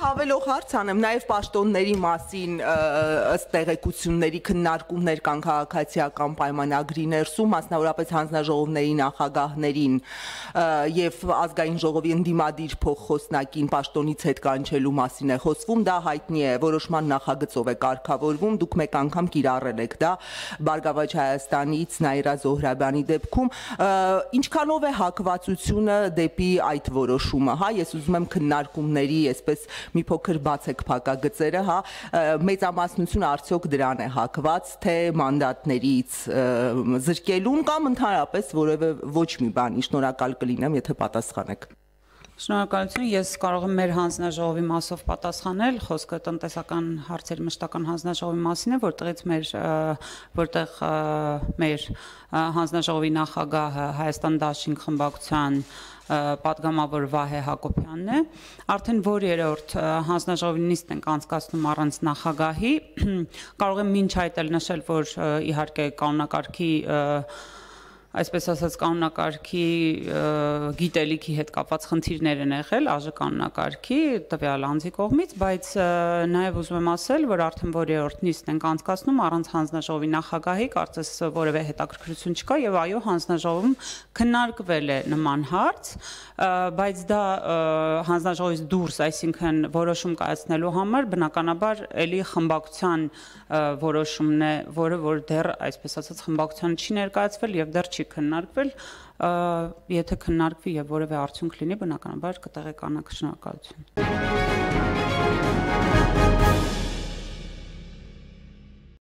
հավելող հարց անեմ նաև պաշտոնների մասին ըստ տեղեկությունների քննարկումներ կան քաղաքացիական պայմանագրի ներսում, մասնավորապես հանձնաժողովների նախագահներին եւ ազգային ժողովի ընդդիմադիր փոխխոսնակին պաշտոնից հետ կանչելու մասին է խոսվում, դա հայտնի է, որոշման նախագծով է կարգավորվում, դուք մեկ անգամ կիրառել եք դա Բարգավաճ Հայաստանից Նաիրա Զոհրաբյանի դեպքում, ինչքանով է հակվածությունը դեպի այդ որոշումը, հա, ես ուզում եմ քննարկումների, այսպես մի փոքր բացեք փակագծերը, հա, մեծամասնությունը արդյոք դրան է հակված, թե մանդատներից զրկելուն կամ ընդհանրապես որևէ ոչ մի բանի շնորհակալ կլինեմ, եթե պատասխանեք։ Շնորհակալություն։ Ես կարող եմ մեր հանձնաժողովի մասով պատասխանել։ Խոսքը տնտեսական հարցերի մշտական հանձնաժողովի մասին է, որտեղից մեր որտեղ մեր հանձնաժողովի նախագահը Հայաստան Դաշինք խմբակցության падգամավոր Վահե Հակոբյանն է։ Արդեն որ երրորդ հանձնաժողովի նիստ ենք անցկացնում առանց նախագահի։ Կարող եմ ոչ այդ էլ նշել, որ իհարկե կանոնակարգի այսպես ասած կանոնակարգի գիտելիքի հետ կապված խնդիրներ են եղել ԱԺ կանոնակարգի տվյալ անձի կողմից, բայց նաև ուզում եմ ասել, որ արդեն որևէ նիստ ենք անցկացնում առանց հանձնաժողովի նախագահի, կարծես որևէ հետաքրքրություն չկա եւ այո հանձնաժողովում քննարկվել է նման հարց, բայց դա հանձնաժողովից դուրս, այսինքն որոշում կայացնելու համար բնականաբար ելի խմբակցության որոշումն է, որը որ դեռ այսպես ասած խմբակցության չի ներկայացվել եւ դեռ չի չի քննարկվել, եթե քննարկվի եւ որևէ արդյունք լինի, բնականաբար կտեղեկանանք։ Շնորհակալություն։